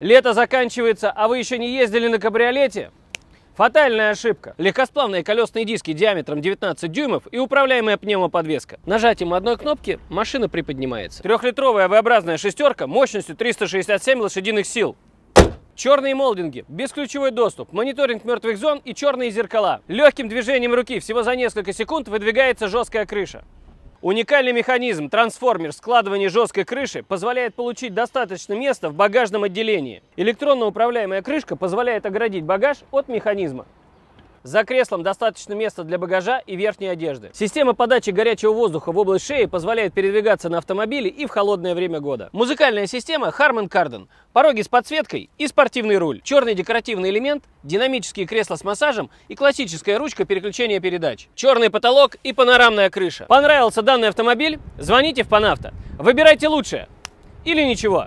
Лето заканчивается, а вы еще не ездили на кабриолете? Фатальная ошибка. Легкосплавные колесные диски диаметром 19 дюймов и управляемая пневмоподвеска. Нажатием одной кнопки машина приподнимается. Трехлитровая V-образная шестерка мощностью 367 лошадиных сил. Черные молдинги, бесключевой доступ, мониторинг мертвых зон и черные зеркала. Легким движением руки всего за несколько секунд выдвигается жесткая крыша. Уникальный механизм трансформер складывания жесткой крыши позволяет получить достаточно места в багажном отделении. Электронно управляемая крышка позволяет оградить багаж от механизма. За креслом достаточно места для багажа и верхней одежды. Система подачи горячего воздуха в область шеи позволяет передвигаться на автомобиле и в холодное время года. Музыкальная система Harman Kardon. Пороги с подсветкой и спортивный руль. Черный декоративный элемент, динамические кресла с массажем и классическая ручка переключения передач. Черный потолок и панорамная крыша. Понравился данный автомобиль? Звоните в Панавто. Выбирайте лучшее или ничего.